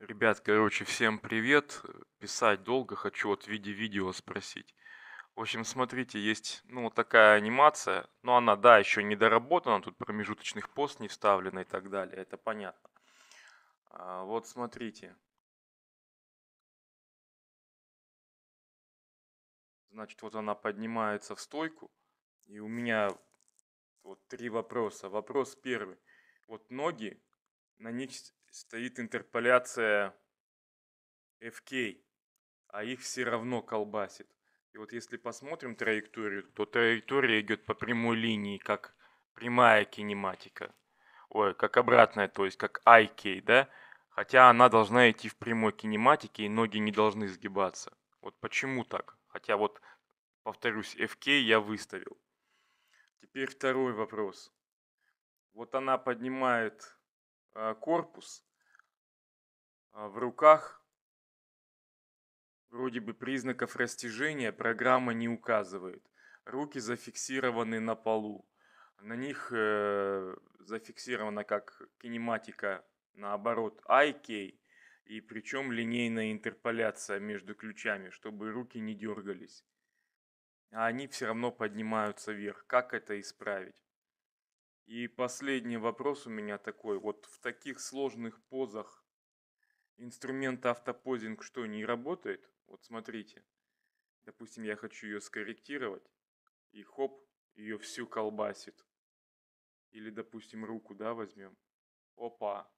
Ребят, короче, всем привет. Писать долго, хочу вот в виде видео спросить. В общем, смотрите, есть ну, вот такая анимация, но она, да, еще не доработана, тут промежуточных пост не вставлено и так далее, это понятно. А, вот смотрите. Значит, вот она поднимается в стойку, и у меня вот три вопроса. Вопрос первый. Вот ноги, на них стоит интерполяция FK, а их все равно колбасит. И вот если посмотрим траекторию, то траектория идет по прямой линии, как прямая кинематика. Ой, как обратная, то есть как IK, да? Хотя она должна идти в прямой кинематике, и ноги не должны сгибаться. Вот почему так? Хотя вот, повторюсь, FK я выставил. Теперь второй вопрос. Вот она поднимает Э, корпус. А, в руках вроде бы признаков растяжения программа не указывает. Руки зафиксированы на полу. На них э, зафиксирована как кинематика наоборот IK и причем линейная интерполяция между ключами, чтобы руки не дергались. А они все равно поднимаются вверх. Как это исправить? И последний вопрос у меня такой. Вот в таких сложных позах инструмент автопозинг что, не работает? Вот смотрите. Допустим, я хочу ее скорректировать. И хоп, ее всю колбасит. Или, допустим, руку, да, возьмем. Опа.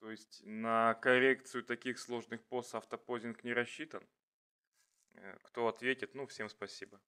То есть на коррекцию таких сложных поз автопозинг не рассчитан. Э, кто ответит, ну, всем спасибо.